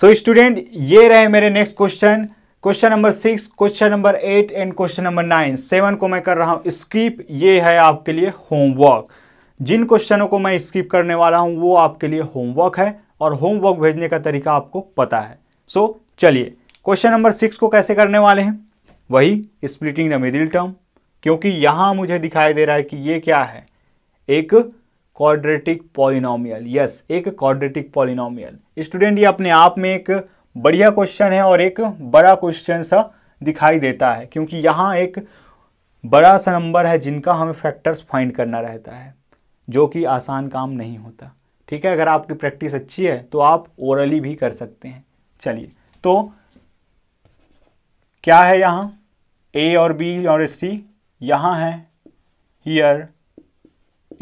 सो so, student ये रहे मेरे next question question number six question number eight and question number nine seven को मैं कर रहा हूँ स्किप ये है आपके लिए होमवर्क जिन क्वेश्चनों को मैं स्किप करने वाला हूँ वो आपके लिए होमवर्क है और होमवर्क भेजने का तरीका आपको पता है सो so, चलिए क्वेश्चन नंबर सिक्स को कैसे करने वाले हैं वही स्प्लिटिंग द मिडिल टर्म क्योंकि यहाँ मुझे दिखाई दे रहा है कि ये क्या है एक क्वाड्रेटिक पॉलिनोमियल यस एक क्वाड्रेटिक पॉलिनोमियल स्टूडेंट ये अपने आप में एक बढ़िया क्वेश्चन है और एक बड़ा क्वेश्चन सा दिखाई देता है क्योंकि यहाँ एक बड़ा सा नंबर है जिनका हमें फैक्टर्स फाइंड करना रहता है जो कि आसान काम नहीं होता ठीक है अगर आपकी प्रैक्टिस अच्छी है तो आप ओरली भी कर सकते हैं चलिए तो क्या है यहाँ ए और बी और सी यहाँ है here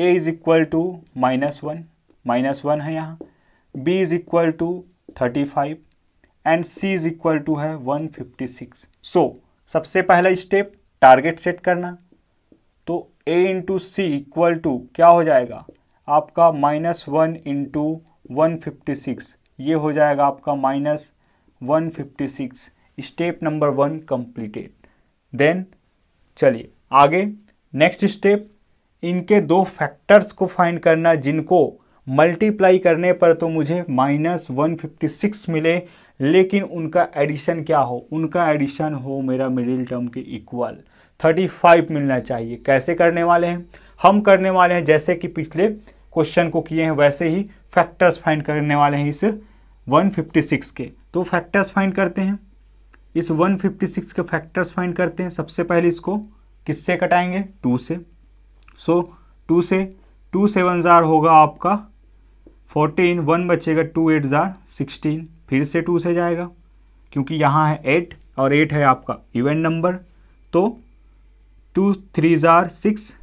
A is equal to minus one minus one है यहाँ B is equal to thirty five and C is equal to है वन फिफ्टी सिक्स सो सबसे पहला स्टेप टारगेट सेट करना तो A into C equal to क्या हो जाएगा आपका minus one into one fifty six ये हो जाएगा आपका minus one fifty six step number one completed then चलिए आगे नेक्स्ट स्टेप इनके दो फैक्टर्स को फाइंड करना जिनको मल्टीप्लाई करने पर तो मुझे माइनस वन फिफ्टी सिक्स मिले लेकिन उनका एडिशन क्या हो उनका एडिशन हो मेरा मिडिल टर्म के इक्वल थर्टी फाइव मिलना चाहिए कैसे करने वाले हैं हम करने वाले हैं जैसे कि पिछले क्वेश्चन को किए हैं वैसे ही फैक्टर्स फाइंड करने वाले हैं इस सिक्स के तो फैक्टर्स फाइंड करते हैं इस 156 के फैक्टर्स फाइंड करते हैं सबसे पहले इसको किससे कटाएंगे टू से सो टू से टू सेवन ज़ार होगा आपका फोर्टीन वन बचेगा टू एट ज़ार सिक्सटीन फिर से टू से जाएगा क्योंकि यहाँ है एट और एट है आपका इवेंट नंबर तो टू थ्री ज़ार सिक्स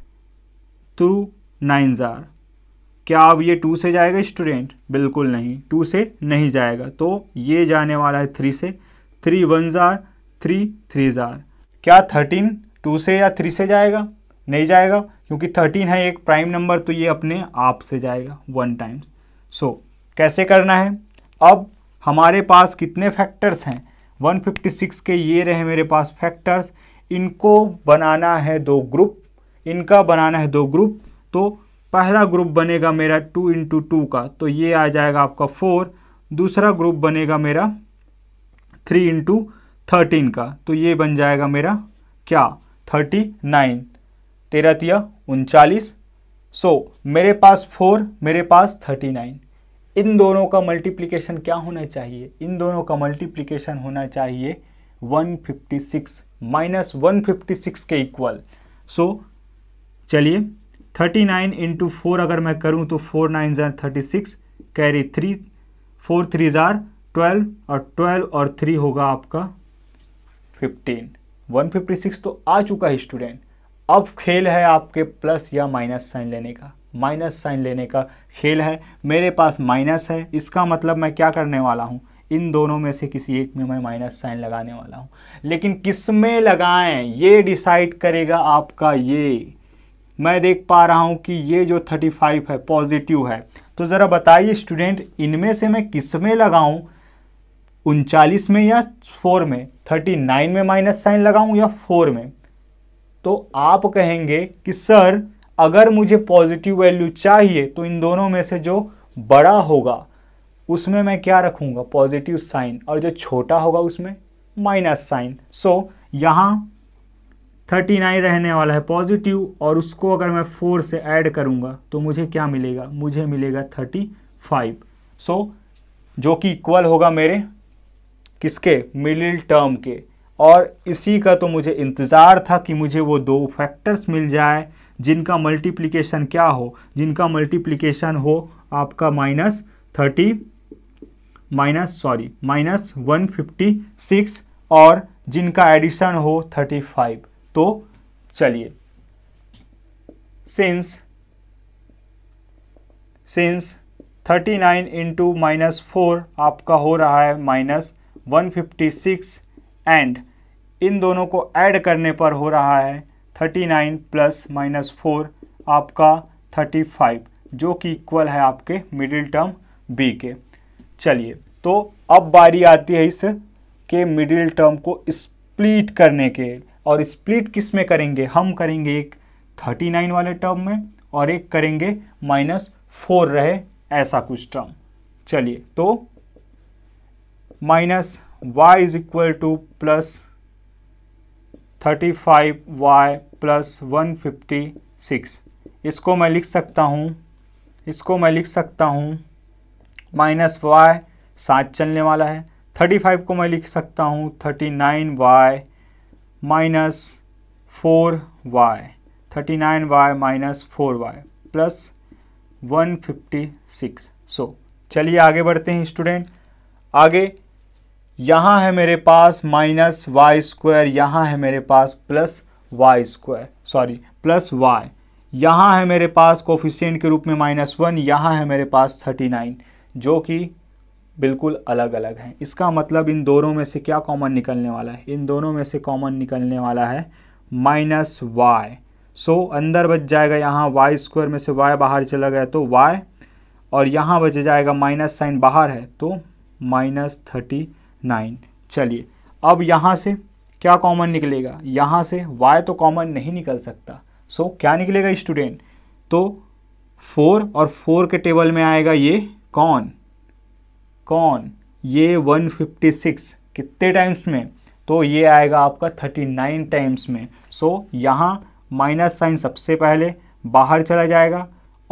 टू नाइन ज़ार क्या अब ये टू से जाएगा स्टूडेंट बिल्कुल नहीं टू से नहीं जाएगा तो ये जाने वाला है थ्री से थ्री वन ज़ार थ्री थ्री ज़ार क्या थर्टीन टू से या थ्री से जाएगा नहीं जाएगा क्योंकि थर्टीन है एक प्राइम नंबर तो ये अपने आप से जाएगा वन टाइम्स सो कैसे करना है अब हमारे पास कितने फैक्टर्स हैं 156 के ये रहे मेरे पास फैक्टर्स इनको बनाना है दो ग्रुप इनका बनाना है दो ग्रुप तो पहला ग्रुप बनेगा मेरा टू इंटू टू का तो ये आ जाएगा आपका फोर दूसरा ग्रुप बनेगा मेरा थ्री इंटू थर्टीन का तो ये बन जाएगा मेरा क्या थर्टी नाइन तेरह तिया उनचालीस सो मेरे पास फोर मेरे पास थर्टी नाइन इन दोनों का मल्टीप्लिकेशन क्या होना चाहिए इन दोनों का मल्टीप्लिकेशन होना चाहिए 156 माइनस सिक्स के इक्वल सो चलिए 39 नाइन इंटू फोर अगर मैं करूं तो फोर नाइन ज़ार thirty six carry three four three ज़ार ट्वेल्व और ट्वेल्व और थ्री होगा आपका फिफ्टीन 156 तो आ चुका है स्टूडेंट अब खेल है आपके प्लस या माइनस साइन लेने का माइनस साइन लेने का खेल है मेरे पास माइनस है इसका मतलब मैं क्या करने वाला हूँ इन दोनों में से किसी एक में मैं माइनस साइन लगाने वाला हूँ लेकिन किस में लगाएं ये डिसाइड करेगा आपका ये मैं देख पा रहा हूँ कि ये जो 35 है पॉजिटिव है तो ज़रा बताइए स्टूडेंट इनमें से मैं किस में लगाऊँ उनचालीस में या फोर में थर्टी नाइन में माइनस साइन लगाऊँ या फोर में तो आप कहेंगे कि सर अगर मुझे पॉजिटिव वैल्यू चाहिए तो इन दोनों में से जो बड़ा होगा उसमें मैं क्या रखूंगा पॉजिटिव साइन और जो छोटा होगा उसमें माइनस साइन सो यहाँ थर्टी नाइन रहने वाला है पॉजिटिव और उसको अगर मैं फोर से ऐड करूँगा तो मुझे क्या मिलेगा मुझे मिलेगा थर्टी फाइव सो जो कि इक्वल होगा मेरे किसके मिडिल टर्म के और इसी का तो मुझे इंतज़ार था कि मुझे वो दो फैक्टर्स मिल जाए जिनका मल्टीप्लिकेशन क्या हो जिनका मल्टीप्लिकेशन हो आपका minus thirty minus sorry minus one fifty six और जिनका एडिशन हो थर्टी फाइव तो चलिए since since thirty nine into minus four आपका हो रहा है minus one fifty six and इन दोनों को ऐड करने पर हो रहा है thirty nine plus minus four आपका थर्टी फाइव जो कि इक्वल है आपके मिडिल टर्म बी के चलिए तो अब बारी आती है इस के मिडिल टर्म को स्प्लिट करने के और स्प्लिट किस में करेंगे हम करेंगे एक 39 वाले टर्म में और एक करेंगे माइनस फोर रहे ऐसा कुछ टर्म चलिए तो minus Y is equal to plus thirty five Y plus one fifty six इसको मैं लिख सकता हूँ इसको मैं लिख सकता हूँ माइनस वाई सात चलने वाला है थर्टी फाइव को मैं लिख सकता हूँ thirty nine Y minus four Y thirty nine Y minus four Y plus one fifty six so चलिए आगे बढ़ते हैं स्टूडेंट आगे यहाँ है मेरे पास माइनस वाई स्क्वायर यहाँ है मेरे पास plus Y square sorry plus Y यहाँ है मेरे पास कोफिशियंट के रूप में माइनस वन यहाँ है मेरे पास थर्टी नाइन जो कि बिल्कुल अलग अलग हैं इसका मतलब इन दोनों में से क्या कॉमन निकलने वाला है इन दोनों में से कॉमन निकलने वाला है माइनस वाई सो अंदर बच जाएगा यहाँ वाई स्क्वायर में से वाई बाहर चला गया तो वाई और यहाँ बच जाएगा माइनस साइन बाहर है तो माइनस थर्टी नाइन चलिए अब यहाँ से क्या कॉमन निकलेगा यहाँ से y तो कॉमन नहीं निकल सकता सो so, क्या निकलेगा स्टूडेंट तो फोर और फोर के टेबल में आएगा ये कौन कौन ये 156 कितने टाइम्स में तो ये आएगा आपका 39 टाइम्स में सो so, यहाँ माइनस साइन सबसे पहले बाहर चला जाएगा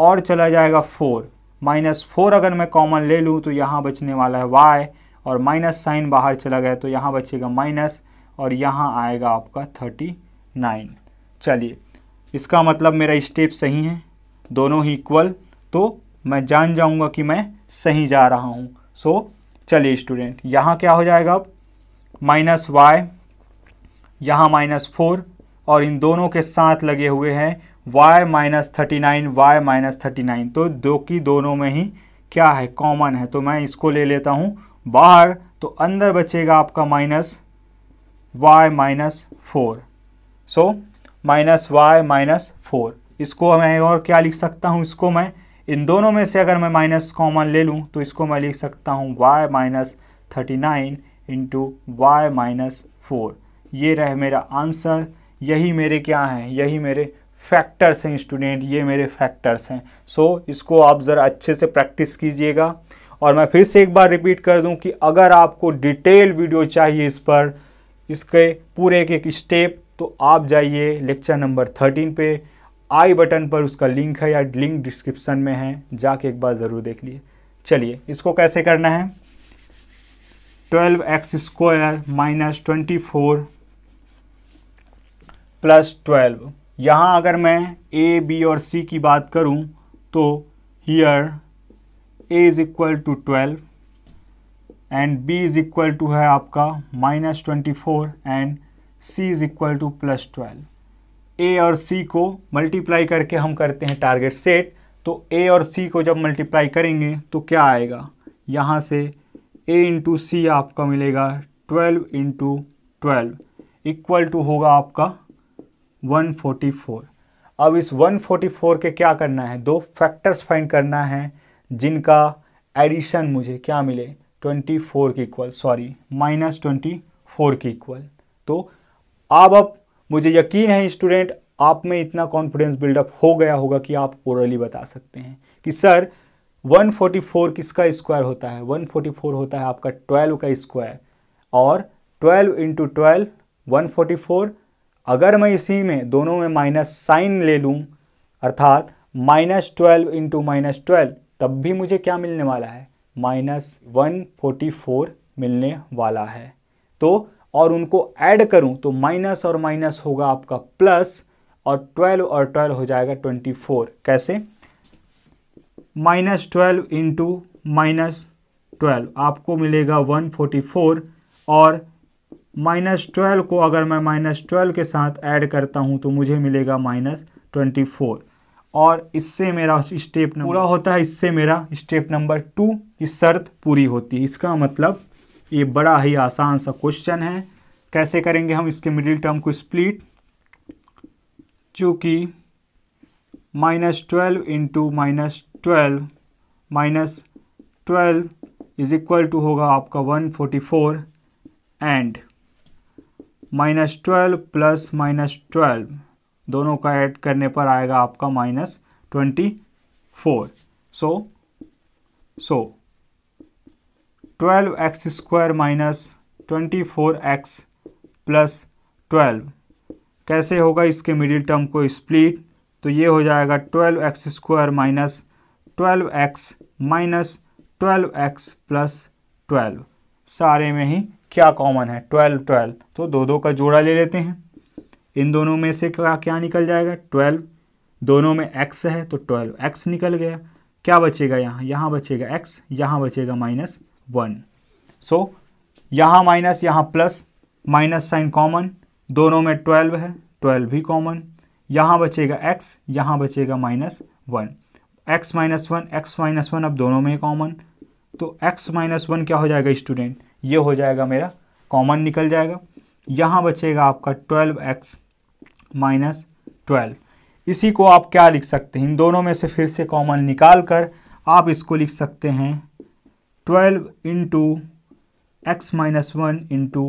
और चला जाएगा फोर माइनस फोर अगर मैं कॉमन ले लूँ तो यहाँ बचने वाला है वाई और माइनस साइन बाहर चला गया तो यहाँ बचेगा माइनस और यहाँ आएगा आपका थर्टी नाइन चलिए इसका मतलब मेरा स्टेप सही है दोनों ही इक्वल तो मैं जान जाऊँगा कि मैं सही जा रहा हूँ सो चलिए स्टूडेंट यहाँ क्या हो जाएगा अब माइनस वाई यहाँ माइनस फोर और इन दोनों के साथ लगे हुए हैं y minus thirty nine Y minus thirty nine तो दो की दोनों में ही क्या है कॉमन है तो मैं इसको ले लेता हूँ बाहर तो अंदर बचेगा आपका minus Y minus four so minus Y minus four इसको मैं और क्या लिख सकता हूँ इसको मैं इन दोनों में से अगर मैं माइनस कॉमन ले लूँ तो इसको मैं लिख सकता हूँ Y minus thirty nine into Y minus four ये रहे मेरा आंसर यही मेरे क्या हैं यही मेरे फैक्टर्स हैं स्टूडेंट ये मेरे फैक्टर्स हैं सो so, इसको आप ज़रा अच्छे से प्रैक्टिस कीजिएगा और मैं फिर से एक बार रिपीट कर दूं कि अगर आपको डिटेल वीडियो चाहिए इस पर इसके पूरे एक एक स्टेप तो आप जाइए लेक्चर नंबर थर्टीन पे आई बटन पर उसका लिंक है या लिंक डिस्क्रिप्शन में है जाके एक बार ज़रूर देख लिए चलिए इसको कैसे करना है twelve X square minus twenty four plus twelve यहाँ अगर मैं ए बी और सी की बात करूँ तो here A is equal to twelve and B is equal to है आपका minus twenty four and C is equal to plus twelve A और सी को मल्टीप्लाई करके हम करते हैं टारगेट सेट तो ए और सी को जब मल्टीप्लाई करेंगे तो क्या आएगा यहाँ से ए इंटू सी आपका मिलेगा twelve into twelve equal to होगा आपका वन फोर्टी फोर अब इस वन फोर्टी फोर के क्या करना है दो फैक्टर्स फाइंड करना है जिनका एडिशन मुझे क्या मिले 24 के equal sorry minus twenty four के इक्वल तो अब अब मुझे यकीन है स्टूडेंट आप में इतना कॉन्फिडेंस बिल्डअप हो गया होगा कि आप ओरली बता सकते हैं कि सर 144 किसका स्क्वायर होता है 144 होता है आपका 12 का स्क्वायर और 12 इंटू ट्वेल्व वन अगर मैं इसी में दोनों में माइनस साइन ले लूँ अर्थात minus twelve into minus twelve तब भी मुझे क्या मिलने वाला है माइनस वन फोर्टी फोर मिलने वाला है तो और उनको ऐड करूं तो माइनस और माइनस होगा आपका प्लस और ट्वेल्व और ट्वेल्व हो जाएगा ट्वेंटी फोर कैसे minus twelve into minus twelve आपको मिलेगा वन फोर्टी फोर और माइनस ट्वेल्व को अगर मैं माइनस ट्वेल्व के साथ ऐड करता हूं तो मुझे मिलेगा माइनस ट्वेंटी फोर और इससे मेरा स्टेप नंबर पूरा होता है इससे मेरा स्टेप नंबर टू की शर्त पूरी होती है इसका मतलब ये बड़ा ही आसान सा क्वेश्चन है कैसे करेंगे हम इसके मिडिल टर्म को स्प्लिट जो कि minus twelve into minus twelve minus twelve is equal to होगा आपका one forty four and minus twelve plus minus twelve दोनों का ऐड करने पर आएगा आपका minus twenty four so so twelve X square minus twenty four X plus twelve कैसे होगा इसके मिडिल टर्म को स्प्लिट तो ये हो जाएगा twelve X square minus twelve X minus twelve X plus twelve सारे में ही क्या कॉमन है ट्वेल्व ट्वेल्व तो दो दो का जोड़ा ले लेते हैं इन दोनों में से क्या क्या निकल जाएगा ट्वेल्व दोनों में एक्स है तो ट्वेल्व एक्स निकल गया क्या बचेगा यहाँ यहाँ बचेगा एक्स यहाँ बचेगा माइनस वन सो यहाँ माइनस यहाँ प्लस माइनस साइन कॉमन दोनों में ट्वेल्व है ट्वेल्व भी कॉमन यहाँ बचेगा एक्स यहाँ बचेगा minus one X minus one X minus one अब दोनों में कॉमन तो एक्स माइनस वन क्या हो जाएगा स्टूडेंट ये हो जाएगा मेरा कॉमन निकल जाएगा यहाँ बचेगा आपका ट्वेल्व एक्स माइनस ट्वेल्व इसी को आप क्या लिख सकते हैं इन दोनों में से फिर से कॉमन निकाल कर आप इसको लिख सकते हैं twelve into X minus one into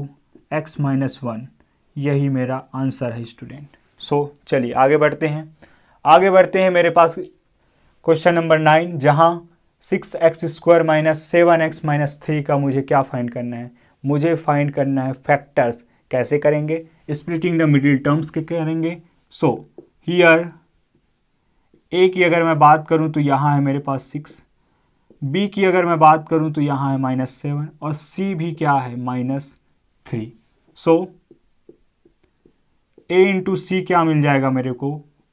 X minus one यही मेरा आंसर है स्टूडेंट सो चलिए आगे बढ़ते हैं आगे बढ़ते हैं मेरे पास क्वेश्चन नंबर नाइन जहाँ six X square minus seven X minus three का मुझे क्या फाइंड करना है मुझे फाइंड करना है फैक्टर्स कैसे करेंगे स्प्लिटिंग द मिडिल टर्म्स के करेंगे सो हीयर ए की अगर मैं बात करूं तो यहाँ है मेरे पास सिक्स बी की अगर मैं बात करूं तो यहाँ है माइनस सेवन और सी भी क्या है minus three so A into C क्या मिल जाएगा मेरे को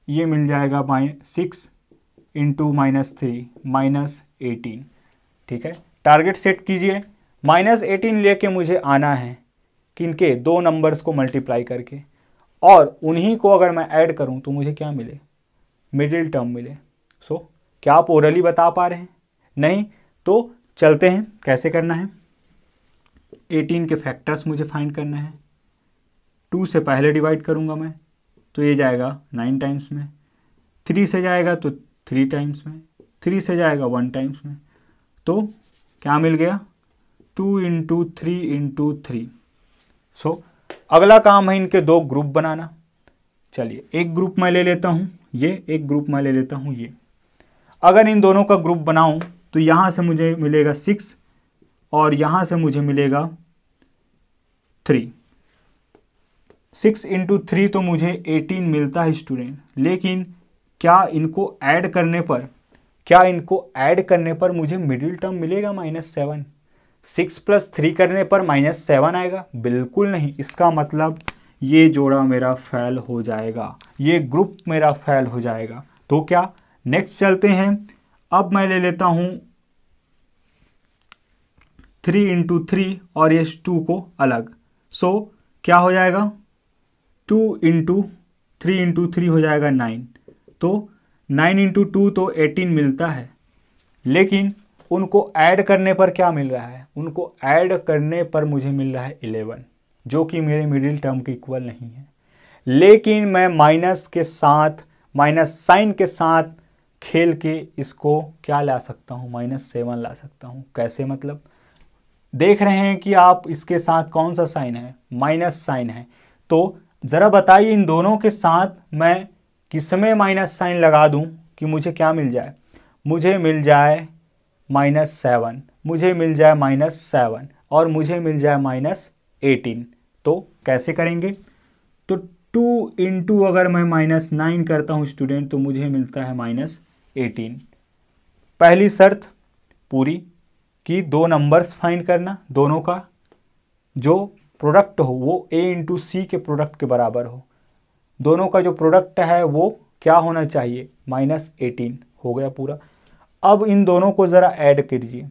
ये मिल जाएगा minus six into minus three minus eighteen ठीक है टारगेट सेट कीजिए माइनस एटीन लेके मुझे आना है के दो नंबर्स को मल्टीप्लाई करके और उन्हीं को अगर मैं ऐड करूं तो मुझे क्या मिले मिडिल टर्म मिले सो so, क्या आप ओरली बता पा रहे हैं नहीं तो चलते हैं कैसे करना है 18 के फैक्टर्स मुझे फाइंड करना है टू से पहले डिवाइड करूंगा मैं तो ये जाएगा नाइन टाइम्स में थ्री से जाएगा तो थ्री टाइम्स में थ्री से जाएगा वन टाइम्स में तो क्या मिल गया two into three into three so so, अगला काम है इनके दो ग्रुप बनाना चलिए एक ग्रुप मैं ले लेता हूँ ये एक ग्रुप मैं ले लेता हूँ ये अगर इन दोनों का ग्रुप बनाऊँ तो यहाँ से मुझे मिलेगा सिक्स और यहाँ से मुझे मिलेगा थ्री सिक्स इंटू थ्री तो मुझे एटीन मिलता है स्टूडेंट लेकिन क्या इनको ऐड करने पर क्या इनको ऐड करने पर मुझे मिडिल टर्म मिलेगा minus seven six plus three करने पर माइनस सेवन आएगा बिल्कुल नहीं इसका मतलब ये जोड़ा मेरा फैल हो जाएगा ये ग्रुप मेरा फैल हो जाएगा तो क्या नेक्स्ट चलते हैं अब मैं ले लेता हूँ थ्री इंटू थ्री और ये टू को अलग सो so, क्या हो जाएगा two into three into three हो जाएगा नाइन तो नाइन इंटू टू तो एटीन मिलता है लेकिन उनको ऐड करने पर क्या मिल रहा है उनको ऐड करने पर मुझे मिल रहा है इलेवन जो कि मेरे मिडिल टर्म के इक्वल नहीं है लेकिन मैं माइनस के साथ माइनस साइन के साथ खेल के इसको क्या ला सकता हूँ माइनस सेवन ला सकता हूँ कैसे मतलब देख रहे हैं कि आप इसके साथ कौन सा साइन है माइनस साइन है तो ज़रा बताइए इन दोनों के साथ मैं किस में माइनस साइन लगा दूं कि मुझे क्या मिल जाए मुझे मिल जाए माइनस सेवन मुझे मिल जाए माइनस सेवन और मुझे मिल जाए माइनस एटीन तो कैसे करेंगे तो टू इंटू अगर मैं माइनस नाइन करता हूँ स्टूडेंट तो मुझे मिलता है माइनस एटीन पहली शर्त पूरी कि दो नंबर्स फाइंड करना दोनों का जो प्रोडक्ट हो वो ए इंटू सी के प्रोडक्ट के बराबर हो दोनों का जो प्रोडक्ट है वो क्या होना चाहिए माइनस एटीन हो गया पूरा अब इन दोनों को ज़रा ऐड कीजिए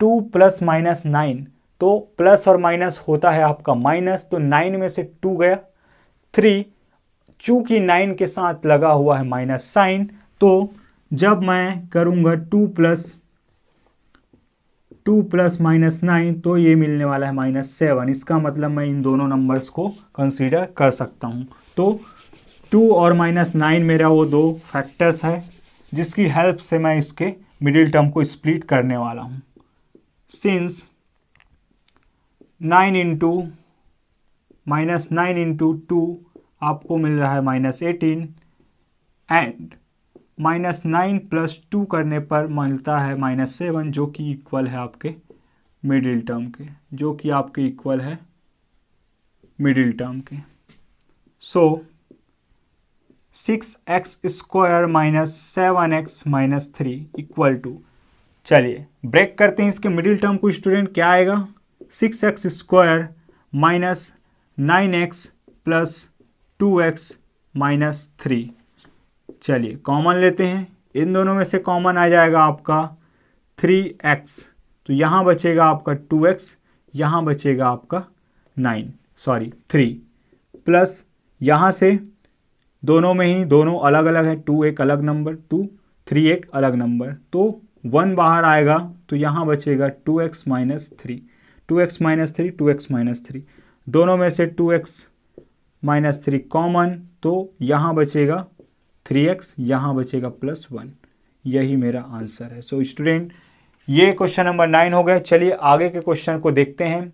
टू प्लस माइनस नाइन तो प्लस और माइनस होता है आपका माइनस तो नाइन में से टू गया थ्री चूँकि नाइन के साथ लगा हुआ है माइनस साइन तो जब मैं करूँगा two plus two plus minus nine तो ये मिलने वाला है माइनस सेवन इसका मतलब मैं इन दोनों नंबर्स को कंसीडर कर सकता हूँ तो टू और माइनस नाइन मेरा वो दो फैक्टर्स है जिसकी हेल्प से मैं इसके मिडिल टर्म को स्प्लिट करने वाला हूँ since nine into minus nine into two आपको मिल रहा है minus eighteen and minus nine plus two करने पर मिलता है माइनस सेवन जो कि इक्वल है आपके मिडिल टर्म के जो कि आपके इक्वल है मिडिल टर्म के so so, six X square minus seven X minus three equal to चलिए ब्रेक करते हैं इसके मिडिल टर्म को स्टूडेंट क्या आएगा six X square minus nine X plus two X minus three चलिए कॉमन लेते हैं इन दोनों में से कॉमन आ जाएगा आपका थ्री एक्स तो यहाँ बचेगा आपका टू एक्स यहाँ बचेगा आपका नाइन सॉरी थ्री प्लस यहाँ से दोनों में ही दोनों अलग अलग है टू एक अलग नंबर टू थ्री एक अलग नंबर तो वन बाहर आएगा तो यहाँ बचेगा two X minus three two X minus three two X minus three दोनों में से two X minus three common तो यहाँ बचेगा थ्री एक्स यहाँ बचेगा प्लस वन यही मेरा आंसर है सो so, स्टूडेंट ये क्वेश्चन नंबर नाइन हो गया चलिए आगे के क्वेश्चन को देखते हैं